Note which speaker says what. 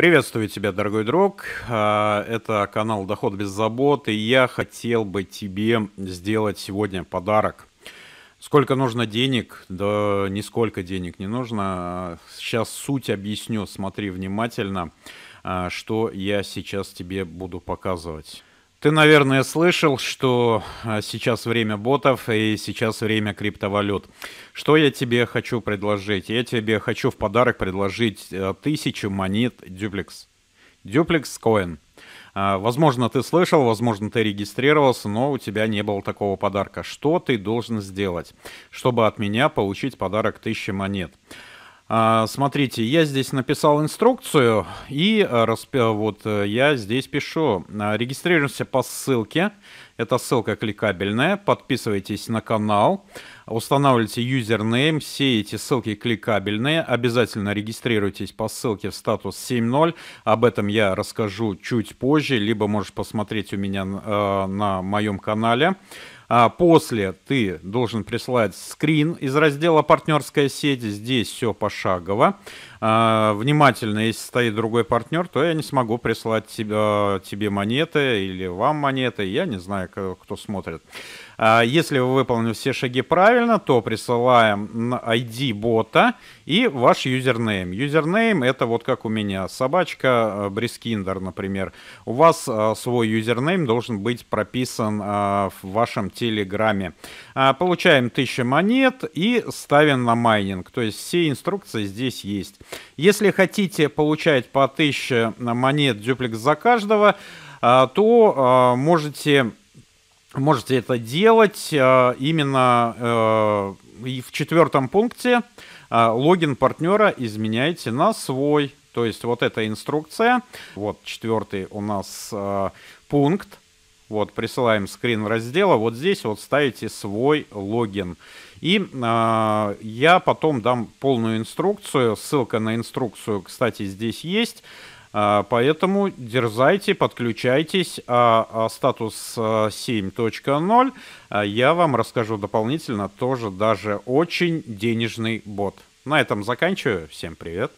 Speaker 1: Приветствую тебя, дорогой друг. А, это канал Доход без забот, и я хотел бы тебе сделать сегодня подарок. Сколько нужно денег? Да нисколько денег не нужно. Сейчас суть объясню, смотри внимательно, а, что я сейчас тебе буду показывать. Ты, наверное, слышал, что а, сейчас время ботов и сейчас время криптовалют. Что я тебе хочу предложить? Я тебе хочу в подарок предложить э, тысячу монет Duplex. Duplex Coin. А, возможно, ты слышал, возможно, ты регистрировался, но у тебя не было такого подарка. Что ты должен сделать, чтобы от меня получить подарок тысячи монет? А, смотрите, я здесь написал инструкцию, и э, э, вот э, я здесь пишу. А, регистрируемся по ссылке. Эта ссылка кликабельная. Подписывайтесь на канал, устанавливайте юзернейм. Все эти ссылки кликабельные. Обязательно регистрируйтесь по ссылке в статус 7.0. Об этом я расскажу чуть позже, либо можешь посмотреть у меня на моем канале. А после ты должен присылать скрин из раздела «Партнерская сеть». Здесь все пошагово. А, внимательно, если стоит другой партнер, то я не смогу присылать тебе, а, тебе монеты или вам монеты. Я не знаю, кто смотрит. А если вы выполнили все шаги правильно, то присылаем ID бота и ваш юзернейм. Юзернейм это вот как у меня, собачка э, Брискиндер, например. У вас э, свой юзернейм должен быть прописан э, в вашем телеграме. А, получаем 1000 монет и ставим на майнинг. То есть все инструкции здесь есть. Если хотите получать по 1000 монет дюплекс за каждого, то можете можете это делать э, именно э, и в четвертом пункте э, логин партнера изменяйте на свой. То есть вот эта инструкция, вот четвертый у нас пункт, вот присылаем скрин раздела, вот здесь вот ставите свой логин. И э, я потом дам полную инструкцию, ссылка на инструкцию, кстати, здесь есть. А, поэтому дерзайте, подключайтесь. А, а статус 7.0 а, я вам расскажу дополнительно. Тоже даже очень денежный бот. На этом заканчиваю. Всем привет.